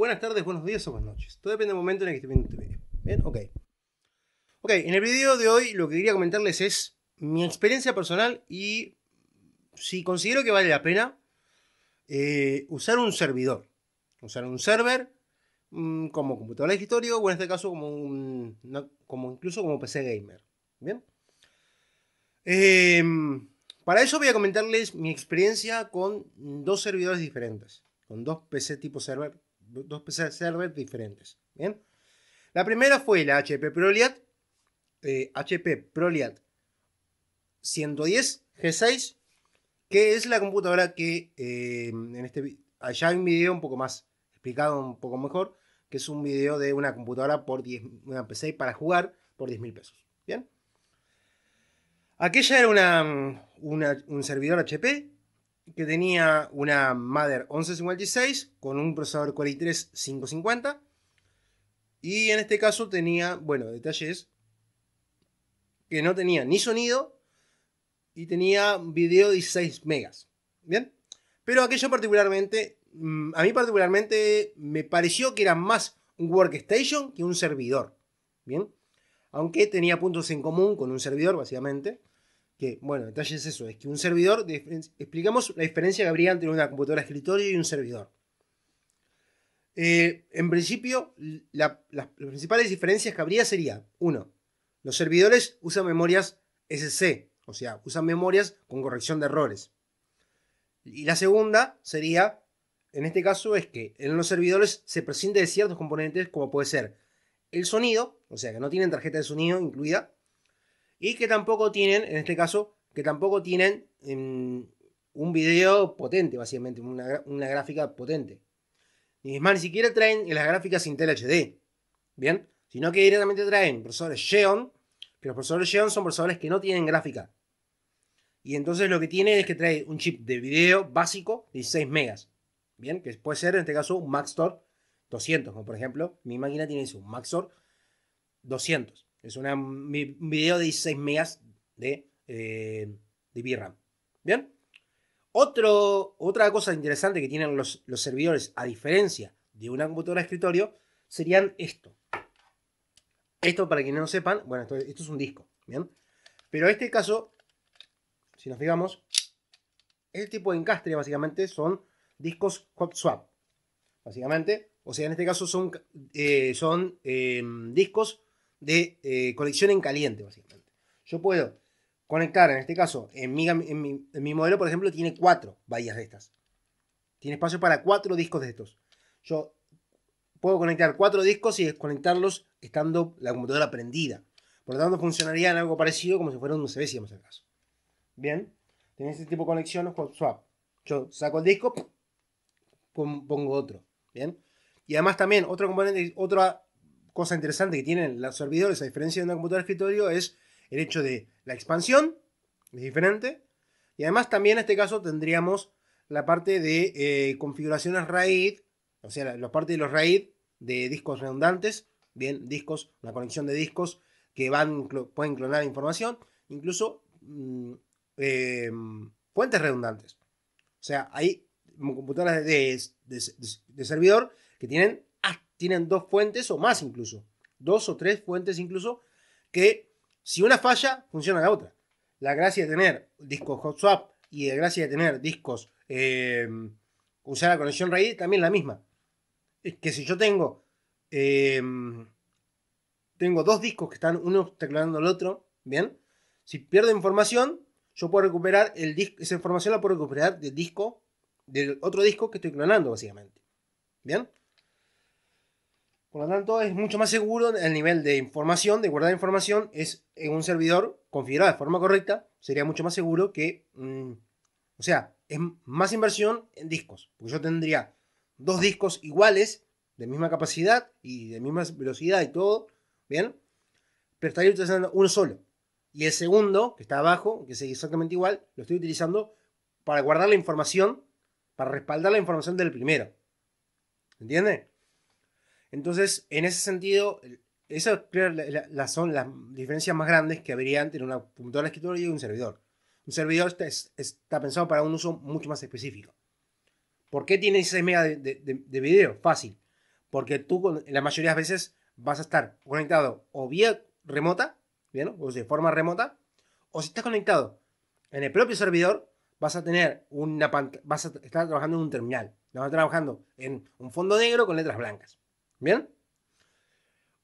buenas tardes, buenos días o buenas noches. Todo depende del momento en el que esté viendo este video. ¿Bien? Ok. Ok, en el video de hoy lo que quería comentarles es mi experiencia personal y si considero que vale la pena eh, usar un servidor. Usar un server mm, como computadora de escritorio o en este caso como como incluso como PC gamer. Bien. Em, para eso voy a comentarles mi experiencia con dos servidores diferentes, con dos PC tipo server dos servers diferentes. ¿bien? La primera fue la HP Proliat, HP eh, Proliat 110 G6, que es la computadora que eh, en este allá hay un video un poco más explicado, un poco mejor, que es un video de una computadora por 10, una PC para jugar por 10 mil pesos. Bien. Aquella era una, una, un servidor HP que tenía una Mother 1156 con un procesador 550 Y en este caso tenía, bueno, detalles que no tenía ni sonido y tenía video 16 megas. ¿Bien? Pero aquello particularmente, mm, a mí particularmente me pareció que era más un workstation que un servidor. ¿Bien? Aunque tenía puntos en común con un servidor, básicamente que, bueno, detalle es eso, es que un servidor, explicamos la diferencia que habría entre una computadora de escritorio y un servidor. Eh, en principio, las principales diferencias que habría sería, uno, los servidores usan memorias SC, o sea, usan memorias con corrección de errores. Y la segunda sería, en este caso, es que en los servidores se prescinde de ciertos componentes como puede ser el sonido, o sea, que no tienen tarjeta de sonido incluida, y que tampoco tienen, en este caso, que tampoco tienen em, un video potente, básicamente, una, gráfica potente. Ni es más, ni siquiera traen las gráficas Intel HD, ¿bien? Sino que directamente traen procesadores Xeon, que los procesadores Xeon son procesadores que no tienen gráfica. Y entonces lo que tiene es que trae un chip de video básico de 6 megas, ¿bien? Que puede ser, en este caso, un Maxtor 200, como por ejemplo, mi máquina tiene un Maxtor 200. Es un video de 16 megas de, eh, ¿Bien? Otro, otra cosa interesante que tienen los, servidores, a diferencia de una computadora de escritorio, serían esto. Esto, para quienes no sepan, bueno, esto, es un disco, ¿bien? Pero en este caso, si nos fijamos, el este tipo de encastre básicamente son discos hot swap, básicamente. O sea, en este caso son, eh, son eh, discos de eh, conexión en caliente, básicamente. Yo puedo conectar, en este caso, en mi, en, modelo, por ejemplo, tiene cuatro bahías de estas. Tiene espacio para cuatro discos de estos. Yo puedo conectar cuatro discos y desconectarlos estando la computadora prendida. Por lo tanto, funcionaría en algo parecido como si fuera un USB, si vamos al caso. Bien, Tiene ese tipo de conexión. con swap. Yo saco el disco, pongo otro. Bien, y además también otro componente, otra cosa interesante que tienen los servidores, a diferencia de una computadora de escritorio, es el hecho de la expansión, es diferente. Y además también en este caso tendríamos la parte de eh, configuraciones RAID, o sea, la, parte de los RAID de discos redundantes, bien, discos, una conexión de discos que van, pueden clonar información, incluso puentes mm, em, fuentes redundantes. O sea, hay computadoras de servidor que tienen tienen dos fuentes o más incluso, dos o tres fuentes incluso, que si una falla, funciona la otra. La gracia de tener discos hot swap y la gracia de tener discos em, usar la conexión raíz también la misma. Es que si yo tengo em, tengo dos discos que están uno clonando el otro, ¿bien? Si pierdo información, yo puedo recuperar el disco, esa información la puedo recuperar del disco, del otro disco que estoy clonando, básicamente. ¿Bien? Por lo tanto, es mucho más seguro el nivel de información, de guardar información, es en un servidor configurado de forma correcta, sería mucho más seguro que... Mm, o sea, es más inversión en discos, porque yo tendría dos discos iguales, de misma capacidad y de misma velocidad y todo, ¿bien? Pero estaría utilizando uno solo. Y el segundo, que está abajo, que es exactamente igual, lo estoy utilizando para guardar la información, para respaldar la información del primero. ¿Entiendes? Entonces, en ese sentido, esas son las diferencias más grandes que habría entre una puntual de escritorio y un servidor. Un servidor está, pensado para un uso mucho más específico. ¿Por qué tiene 16 megas de, video? Fácil. Porque tú, la mayoría de las veces, vas a estar conectado o vía remota, ¿bien? o de forma remota, o si estás conectado en el propio servidor, vas a tener una vas a estar trabajando en un terminal. Vas a estar trabajando en un fondo negro con letras blancas. ¿Bien?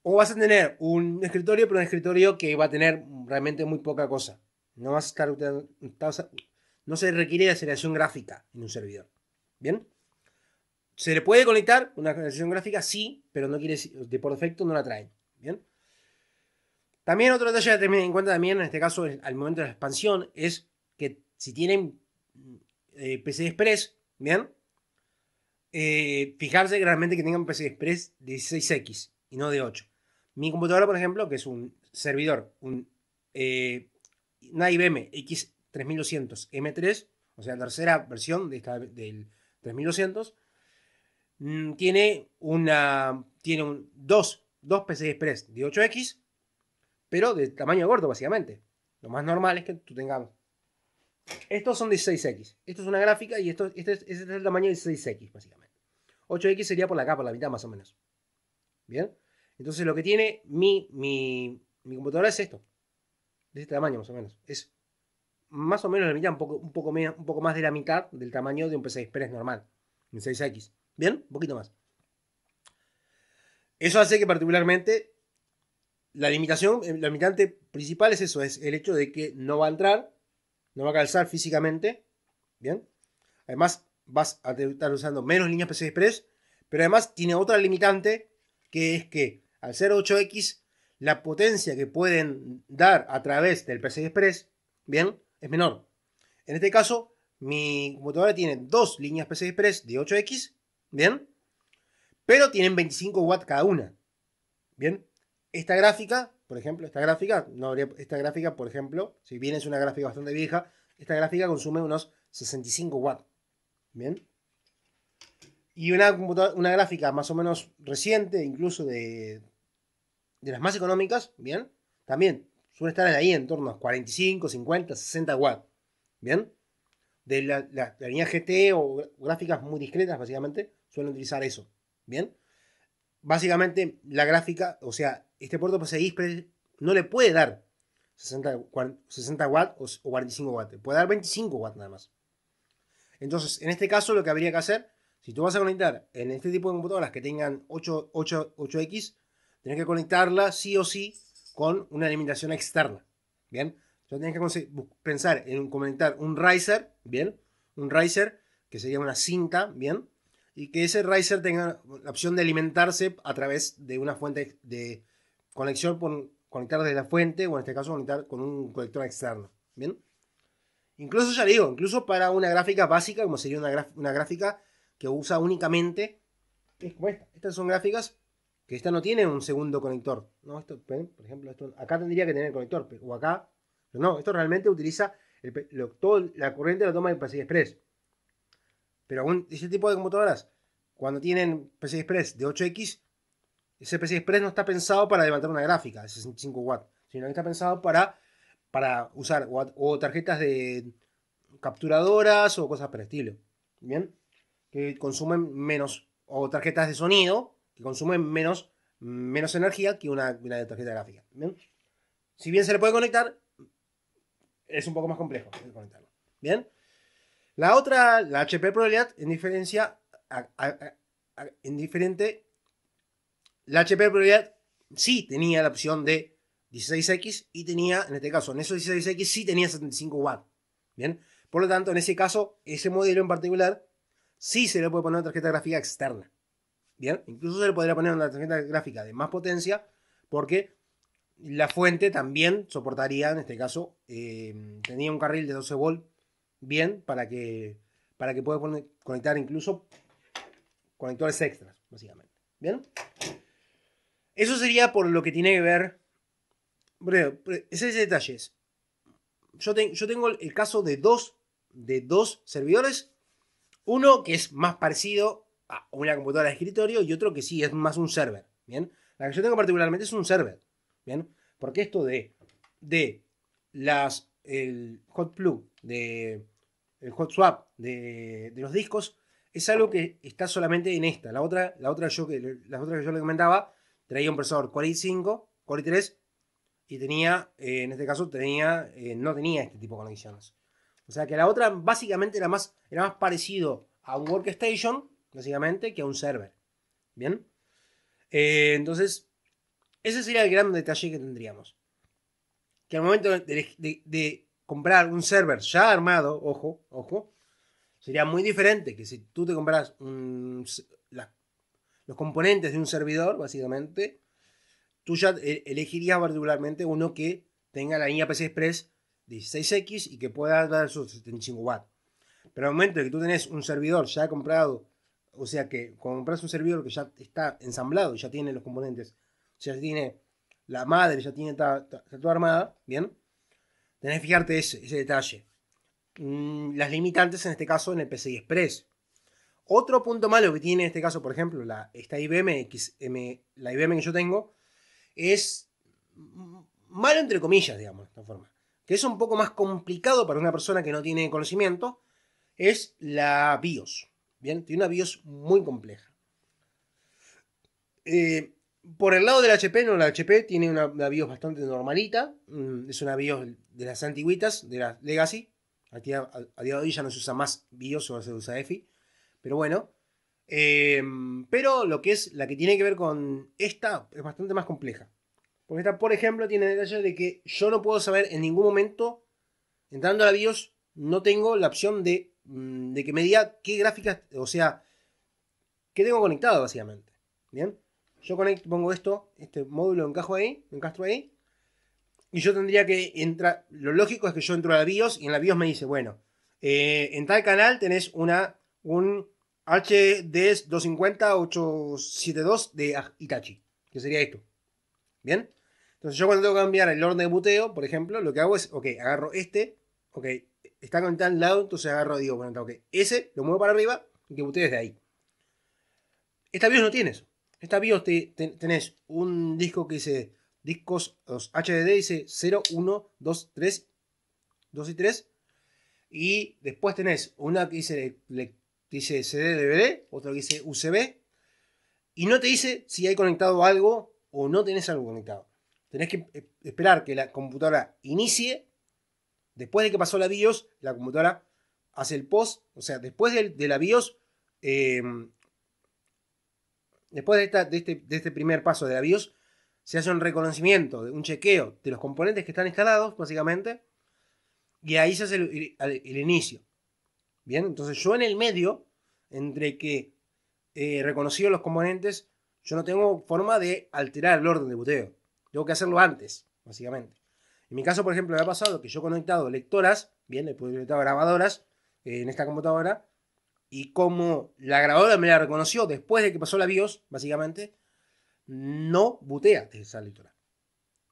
O vas a tener un escritorio, pero un escritorio que va a tener realmente muy poca cosa. No vas a estar. No se requiere de aceleración gráfica en un servidor. ¿Bien? ¿Se le puede conectar una aceleración gráfica? Sí, pero no quiere de por defecto no la traen. ¿Bien? También otro detalle a tener en cuenta también, en este caso, al momento de la expansión, es que si tienen eh, PC Express, ¿bien? Eh, fijarse realmente que tenga un PC Express de 16X y no de 8. Mi computadora, por ejemplo, que es un servidor, un, eh, una IBM X3200 M3, o sea, la tercera versión de esta, del 3200, mm, tiene, una, tiene un, dos, dos Express de 8X, pero de tamaño gordo, básicamente. Lo más normal es que tú tengas estos son 16X. Esto es una gráfica y esto, este, es, este es el tamaño de 16X, básicamente. 8x sería por la capa, la mitad más o menos. ¿Bien? Entonces lo que tiene mi, mi, mi computadora es esto. De este tamaño más o menos. Es más o menos la mitad, un poco, un poco, más de la mitad del tamaño de un PC Express normal. Un 6X. ¿Bien? Un poquito más. Eso hace que particularmente la limitación, eh, la limitante principal es eso, es el hecho de que no va a entrar, no va a calzar físicamente, ¿bien? Además, vas a estar usando menos líneas PC Express, pero además tiene otra limitante que es que al ser 8X, la potencia que pueden dar a través del PC Express, bien, es menor. En este caso, mi computadora tiene dos líneas PC Express de 8X, bien, pero tienen 25 watts cada una, bien. Esta gráfica, por ejemplo, esta gráfica, no habría, esta gráfica, por ejemplo, si bien es una gráfica bastante vieja, esta gráfica consume unos 65 watts Bien. Y una, una gráfica más o menos reciente, incluso de, las más económicas, bien, también suele estar ahí en torno a 45, 50, 60 watts. Bien. De la, la, línea GT o gráficas muy discretas, básicamente, suelen utilizar eso. Bien. Básicamente, la gráfica, o sea, este puerto PCI no le puede dar 60, watts o, o 45 watts. Puede dar 25 watts nada más. Entonces, en este caso, lo que habría que hacer, si tú vas a conectar en este tipo de computadoras que tengan 8, x tienes que conectarla sí o sí con una alimentación externa. Bien, entonces tienes que pensar en conectar un riser, bien, un riser que sería una cinta, bien, y que ese riser tenga la opción de alimentarse a través de una fuente de conexión, conectar desde la fuente o en este caso conectar con un conector externo. Bien, Incluso ya digo, incluso para una gráfica básica, como sería una, gráfica que usa únicamente. Es Estas son gráficas que esta no tiene un segundo conector. ¿no? Esto, por ejemplo, esto, acá tendría que tener el conector, o acá. no, esto realmente utiliza el, la corriente la toma el PCI Express. Pero aún ese tipo de computadoras, cuando tienen PCI Express de 8X, ese PCI Express no está pensado para levantar una gráfica de 65 watts, sino que está pensado para para usar o, tarjetas de capturadoras o cosas por el estilo. ¿Bien? Que consumen menos, o tarjetas de sonido, que consumen menos, menos energía que una, una tarjeta gráfica. ¿Bien? Si bien se le puede conectar, es un poco más complejo conectarlo. ¿Bien? La otra, la HP ProLiat, en diferencia, en diferente, la HP ProLiat sí tenía la opción de 16X y tenía, en este caso, en esos 16X sí tenía 75 watts. Bien, por lo tanto, en ese caso, ese modelo en particular sí se le puede poner una tarjeta gráfica externa. Bien, incluso se le podría poner una tarjeta gráfica de más potencia porque la fuente también soportaría, en este caso, em, tenía un carril de 12 volt bien para que, para que pueda conectar incluso conectores extras, básicamente. Bien, eso sería por lo que tiene que ver bueno, ese detalle Yo, yo tengo el caso de dos, de dos servidores. Uno que es más parecido a una computadora de escritorio y otro que sí es más un server. Bien. La que yo tengo particularmente es un server. Bien. Porque esto de, de las, el hot plug, de, el hot swap de, los discos, es algo que está solamente en esta. La otra, la otra yo que, otra que yo le comentaba, traía un procesador Core i5, Core i3 y tenía, eh, en este caso, tenía, eh, no tenía este tipo de conexiones. O sea que la otra básicamente era más, era más parecido a un workstation, básicamente, que a un server. ¿Bien? Eh, entonces, ese sería el gran detalle que tendríamos. Que al momento de, comprar un server ya armado, ojo, ojo, sería muy diferente que si tú te compras los componentes de un servidor, básicamente, tú ya eh, elegirías particularmente uno que tenga la línea PC Express 16X y que pueda dar sus 75 w Pero al momento de que tú tenés un servidor ya comprado, o sea que compras un servidor que ya está ensamblado, ya tiene los componentes, ya tiene la madre, ya tiene toda armada, ¿bien? Tenés que fijarte ese, detalle. Mm, las limitantes en este caso en el PCI Express. Otro punto malo que tiene en este caso, por ejemplo, la, esta IBM, XM, la IBM que yo tengo, es malo entre comillas, digamos, de esta forma, que es un poco más complicado para una persona que no tiene conocimiento, es la BIOS. Bien, tiene una BIOS muy compleja. Eh, por el lado de la HP, no, la HP tiene una, BIOS bastante normalita. Mm, es una BIOS de las antiguitas, de la Legacy. Aquí a día de hoy ya no se usa más BIOS, ahora se usa EFI. Pero bueno, Em, pero lo que es la que tiene que ver con esta es bastante más compleja. Porque esta, por ejemplo, tiene detalles de que yo no puedo saber en ningún momento, entrando a la BIOS, no tengo la opción de, mm, que me diga qué gráficas, o sea, qué tengo conectado básicamente. Bien, yo conecto, pongo esto, este módulo encajo ahí, encastro ahí, y yo tendría que entrar. Lo lógico es que yo entro a la BIOS y en la BIOS me dice, bueno, eh, en tal canal tenés una, un HDS 250-872 de Itachi, que sería esto. ¿Bien? Entonces yo cuando tengo que cambiar el orden de buteo, por ejemplo, lo que hago es, ok, agarro este, ok, está conectado al lado, entonces agarro, digo, bueno, ok, ese lo muevo para arriba y que buteo desde ahí. Esta BIOS no tienes. Esta BIOS tenés un disco que dice discos los HDD, dice 0, 1, 2, 3, 2 y 3. Y después tenés una que dice lectura te dice CD, DVD, otro que dice USB. Y no te dice si hay conectado algo o no tenés algo conectado. Tenés que eh, esperar que la computadora inicie. Después de que pasó la BIOS, la computadora hace el post. O sea, después de, la BIOS, em, después de, este, de, este, primer paso de la BIOS, se hace un reconocimiento, un chequeo de los componentes que están instalados, básicamente. Y ahí se hace el inicio. Bien, entonces yo en el medio, entre que he eh, reconocido los componentes, yo no tengo forma de alterar el orden de buteo. Tengo que hacerlo antes, básicamente. En mi caso, por ejemplo, me ha pasado que yo he conectado lectoras, bien, he conectado grabadoras eh, en esta computadora, y como la grabadora me la reconoció después de que pasó la BIOS, básicamente, no butea esa lectora,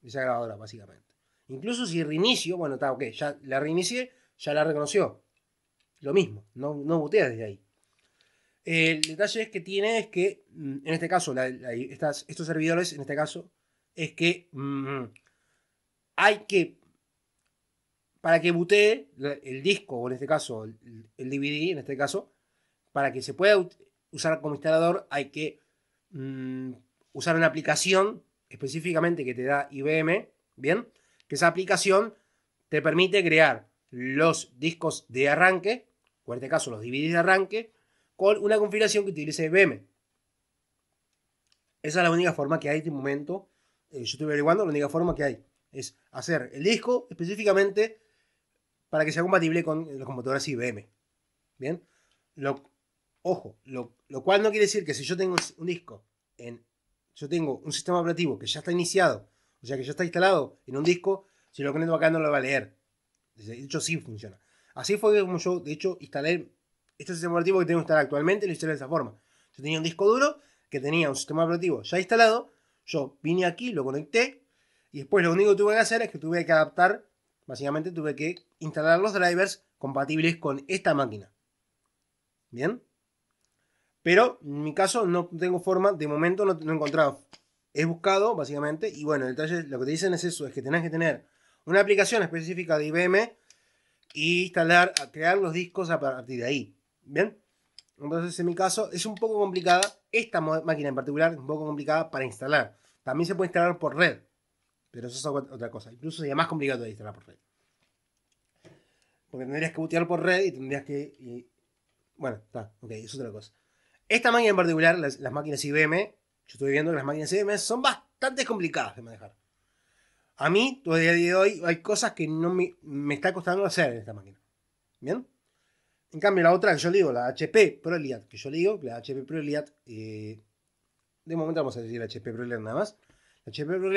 esa grabadora, básicamente. Incluso si reinicio, bueno, está ok, ya la reinicié, ya la reconoció lo mismo, no, no boteas desde ahí. El detalle es que tiene es que, mm, en este caso, estas, estos servidores, en este caso, es que mm, hay que, para que butee el disco, o en este caso, el, DVD, en este caso, para que se pueda usar como instalador, hay que mm, usar una aplicación específicamente que te da IBM, ¿bien? Que esa aplicación te permite crear los discos de arranque o en este caso los DVDs de arranque, con una configuración que utilice BM. Esa es la única forma que hay en este momento. Eh, yo estoy averiguando, la única forma que hay es hacer el disco específicamente para que sea compatible con eh, los computadores IBM. Bien, lo, ojo, lo, cual no quiere decir que si yo tengo un disco en yo tengo un sistema operativo que ya está iniciado, o sea que ya está instalado en un disco, si lo conecto acá no lo va a leer. De hecho, sí funciona. Así fue como yo, de hecho, instalé. Este sistema operativo que tengo que actualmente, lo instalé de esa forma. Yo tenía un disco duro que tenía un sistema operativo ya instalado. Yo vine aquí, lo conecté. Y después lo único que tuve que hacer es que tuve que adaptar. Básicamente tuve que instalar los drivers compatibles con esta máquina. Bien. Pero en mi caso no tengo forma, de momento no, he encontrado. He buscado, básicamente, y bueno, el detalle, lo que te dicen es eso, es que tenés que tener una aplicación específica de IBM y instalar, crear los discos a partir de ahí. ¿Bien? Entonces, en mi caso, es un poco complicada. Esta máquina en particular es un poco complicada para instalar. También se puede instalar por red, pero eso es otra cosa. Incluso sería más complicado de instalar por red. Porque tendrías que bootear por red y tendrías que. Bueno, está, ok, es otra cosa. Esta máquina en particular, las, las máquinas IBM, yo estoy viendo que las máquinas IBM son bastante complicadas de manejar. A mí, todavía de hoy, hay cosas que no me, me está costando hacer en esta máquina. ¿Bien? En cambio, la otra, que yo le digo, la HP Pro que eh, yo le digo, la HP Pro de momento vamos a decir la HP Pro nada más. La HP Pro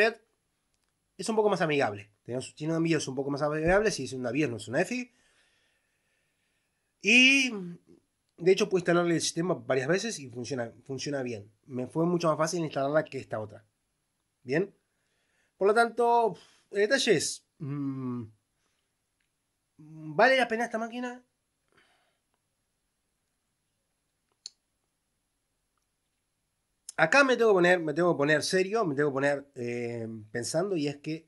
es un poco más amigable. Tiene es un poco más amigable. si es un navío no es una EFI. Y de hecho puedo instalarle el sistema varias veces y funciona, funciona bien. Me fue mucho más fácil instalarla que esta otra. ¿Bien? Por lo tanto, el detalle es, mm, ¿vale la pena esta máquina? Acá me tengo que poner, me tengo que poner serio, me tengo que poner eh, pensando y es que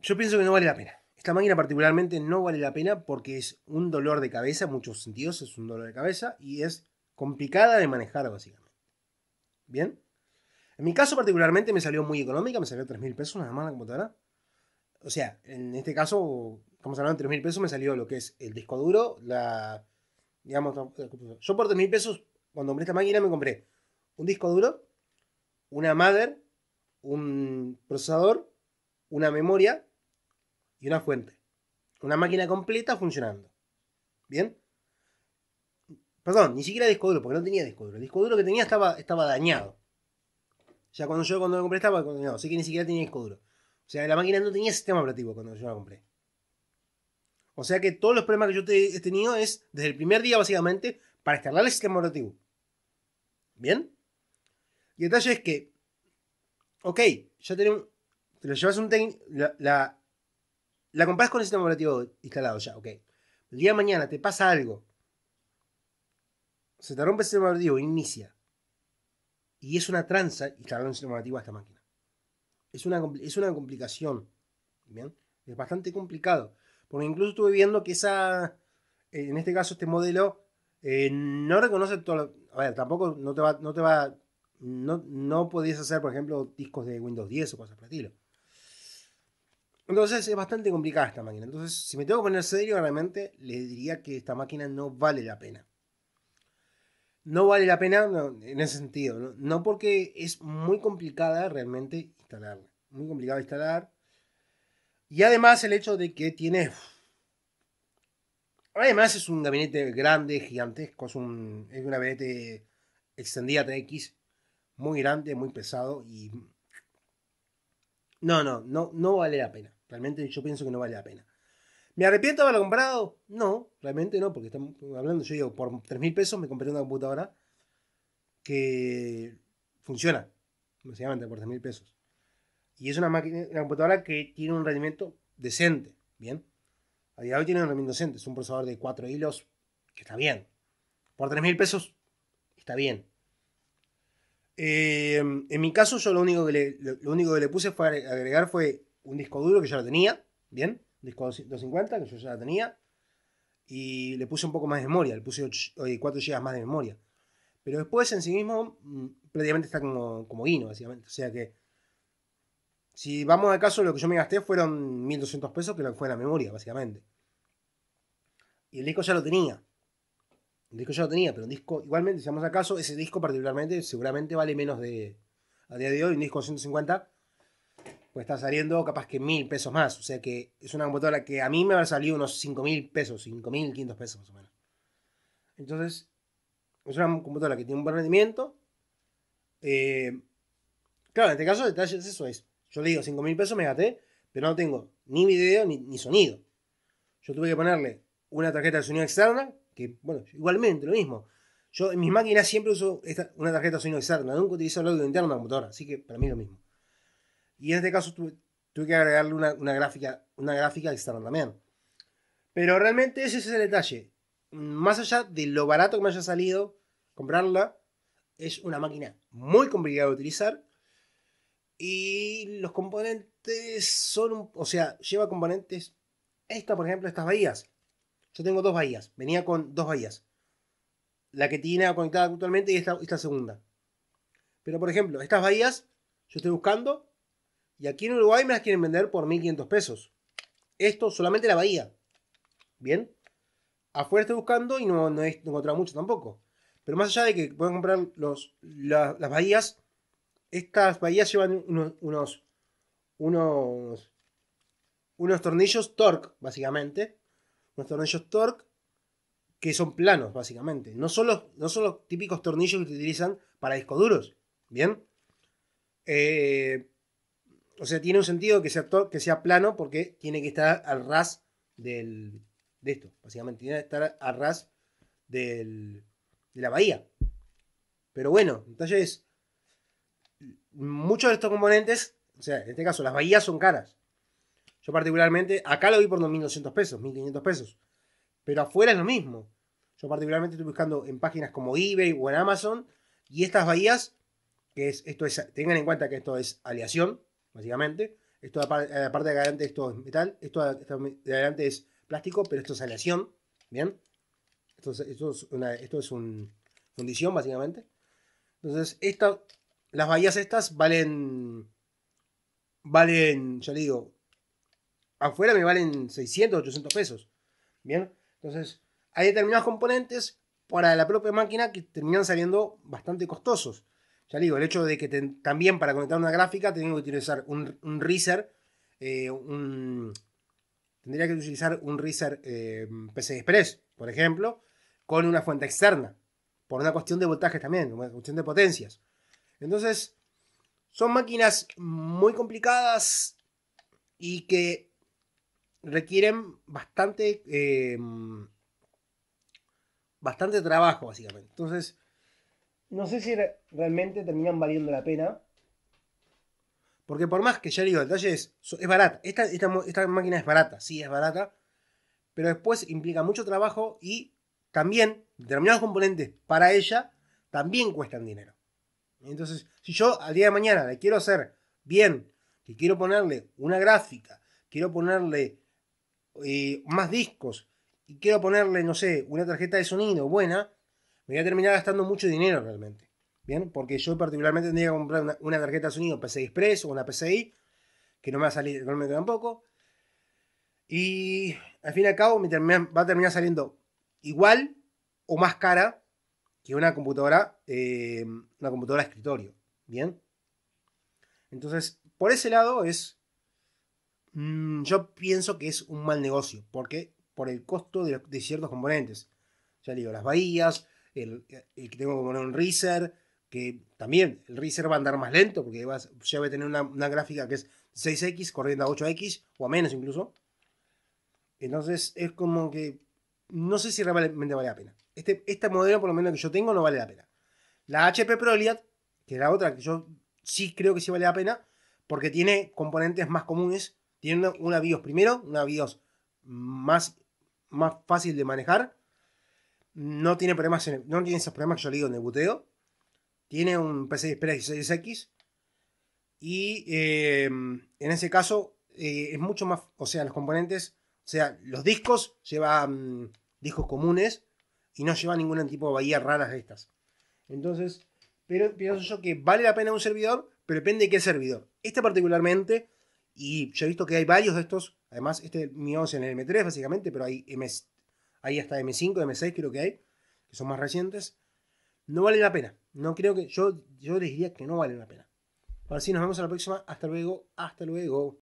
yo pienso que no vale la pena. Esta máquina particularmente no vale la pena porque es un dolor de cabeza, en muchos sentidos es un dolor de cabeza y es complicada de manejar básicamente. ¿Bien? En mi caso particularmente me salió muy económica, me salió 3.000 pesos nada más la computadora. O sea, en este caso, como hablando de 3.000 pesos, me salió lo que es el disco duro, la... Digamos, yo por 3.000 pesos, cuando compré esta máquina, me compré un disco duro, una mother, un procesador, una memoria y una fuente. Una máquina completa funcionando. ¿Bien? Perdón, ni siquiera disco duro, porque no tenía disco duro. El disco duro que tenía estaba dañado. Ya cuando yo cuando lo compré estaba condenado. Sé que ni siquiera tenía disco duro. O sea, la máquina no tenía sistema operativo cuando yo la compré. O sea que todos los problemas que yo he tenido es desde el primer día, básicamente, para instalar el sistema operativo. ¿Bien? Y el detalle es que, ok, ya tenemos, te lo llevas un técnico, la, la, la, con el sistema operativo instalado ya, ok. El día de mañana te pasa algo, se te rompe el sistema operativo, inicia. Y es una tranza instalar un sistema operativo a esta máquina. Es una, es una complicación. ¿bien? Es bastante complicado. Porque incluso estuve viendo que esa, eh, en este caso, este modelo eh, no reconoce todo. a ver, tampoco no te va, no te va, no, no podías hacer, por ejemplo, discos de Windows 10 o cosas por estilo. Entonces es bastante complicada esta máquina. Entonces, si me tengo que poner serio, realmente le diría que esta máquina no vale la pena no vale la pena en ese sentido, ¿no? porque es muy complicada realmente instalarla, muy complicado instalar. Y además el hecho de que tiene... Además es un gabinete grande, gigantesco, es un, es un gabinete extendida TX, muy grande, muy pesado y... No, no, no, no vale la pena. Realmente yo pienso que no vale la pena. ¿Me arrepiento de haberlo comprado? No, realmente no, porque estamos hablando, yo digo, por 3.000 mil pesos me compré una computadora que funciona, básicamente, por 3.000 mil pesos. Y es una, máquina, una computadora que tiene un rendimiento decente, ¿bien? A día de hoy tiene un rendimiento decente, es un procesador de 4 hilos que está bien. Por 3.000 mil pesos está bien. Eh, en mi caso, yo lo único, que le, único que le puse fue agregar fue un disco duro que ya lo tenía, ¿bien? disco 250, que yo ya tenía, y le puse un poco más de memoria, le puse 4 GB más de memoria. Pero después en sí mismo mm, prácticamente está como, como guino, básicamente. O sea que, si vamos al caso, lo que yo me gasté fueron 1.200 pesos, que fue la memoria, básicamente. Y el disco ya lo tenía. El disco ya lo tenía, pero un disco, igualmente, si vamos al caso, ese disco particularmente seguramente vale menos de, a día de hoy, un disco 150 pues está saliendo capaz que mil pesos más. O sea que es una computadora que a mí me va a salir unos cinco mil pesos, cinco mil quinientos pesos más o menos. Entonces, es una computadora que tiene un buen rendimiento. Eh, claro, en este caso, detalles, eso es. Yo le digo cinco mil pesos, me gasté, pero no tengo ni video ni, sonido. Yo tuve que ponerle una tarjeta de sonido externa, que, bueno, igualmente lo mismo. Yo en mis máquinas siempre uso una tarjeta de sonido externa, nunca utilizo el audio interno de la computadora, así que para mí lo mismo. Y en este caso tuve, que agregarle una, gráfica, una gráfica externa también. Pero realmente ese es el detalle. Más allá de lo barato que me haya salido comprarla, es una máquina muy complicada de utilizar. Y los componentes son, o sea, lleva componentes. Esta, por ejemplo, estas bahías. Yo tengo dos bahías. Venía con dos bahías. La que tiene conectada actualmente y esta, esta segunda. Pero, por ejemplo, estas bahías, yo estoy buscando y aquí en Uruguay me las quieren vender por 1.500 pesos. Esto solamente la bahía. Bien. Afuera estoy buscando y no, no he encontrado mucho tampoco. Pero más allá de que pueden comprar los, las bahías, estas bahías llevan unos, unos, unos, tornillos torque, básicamente. Unos tornillos torque que son planos, básicamente. No son los, no son los típicos tornillos que utilizan para discos duros. Bien. Eh, o sea, tiene un sentido que sea, que sea plano porque tiene que estar al ras del, de esto, básicamente. Tiene que estar al ras del, de la bahía. Pero bueno, entonces, muchos de estos componentes, o sea, en este caso, las bahías son caras. Yo particularmente, acá lo vi por 2.200 pesos, 1.500 pesos. Pero afuera es lo mismo. Yo particularmente estoy buscando en páginas como eBay o en Amazon. Y estas bahías, que es, esto es, tengan en cuenta que esto es aleación, básicamente. Esto de la eh, parte de adelante esto es metal, esto de adelante es plástico, pero esto es aleación, ¿bien? Esto es, esto una esto es un fundición, básicamente. Entonces, las bahías estas valen, valen, ya digo, afuera me valen 600, 800 pesos, ¿bien? Entonces, hay determinados componentes para la propia máquina que terminan saliendo bastante costosos. Ya digo, el hecho de que también para conectar una gráfica tengo que utilizar un, un eh, tendría que utilizar un riser eh, em, PCI Express, por ejemplo, con una fuente externa, por una cuestión de voltajes también, una cuestión de potencias. Entonces, son máquinas muy complicadas y que requieren bastante, em, bastante trabajo, básicamente. Entonces, no sé si realmente terminan valiendo la pena. Porque por más que ya digo, el detalle es, es barata. Esta, máquina es barata, sí, es barata. Pero después implica mucho trabajo y también determinados componentes para ella también cuestan dinero. Entonces, si yo al día de mañana le quiero hacer bien, que quiero ponerle una gráfica, quiero ponerle eh, más discos y quiero ponerle, no sé, una tarjeta de sonido buena, me voy a terminar gastando mucho dinero realmente. Bien, porque yo particularmente tendría que comprar una, tarjeta de sonido PCI Express o una PCI, que no me va a salir realmente tampoco. Y al fin y al cabo me va a terminar saliendo igual o más cara que una computadora, eh, una computadora de escritorio. Bien. Entonces, por ese lado es, mm, yo pienso que es un mal negocio, porque por el costo de, ciertos componentes. Ya digo, las bahías, el, que tengo que poner un riser, que también el riser va a andar más lento porque vas, ya va a tener una, gráfica que es 6X corriendo a 8X o a menos incluso. Entonces es como que no sé si realmente vale la pena. Este, este modelo, por lo menos que yo tengo, no vale la pena. La HP ProLiat, que es la otra que yo sí creo que sí vale la pena, porque tiene componentes más comunes. Tiene una, una BIOS primero, una BIOS más, más fácil de manejar no tiene problemas, en no tiene esos problemas que yo le digo en el Tiene un PCI Express 6 x Y em, en ese caso eh, es mucho más, o sea, los componentes, o sea, los discos llevan discos comunes y no lleva ningún tipo de bahías raras de estas. Entonces, pero pienso yo que vale la pena un servidor, pero depende de qué servidor. Este particularmente, y yo he visto que hay varios de estos, además este mío es en el M3 básicamente, pero hay M3... Hay hasta M5, M6 creo que hay, que son más recientes. No vale la pena. No creo que. Yo, yo les diría que no valen la pena. Ahora sí, nos vemos a la próxima. Hasta luego. Hasta luego.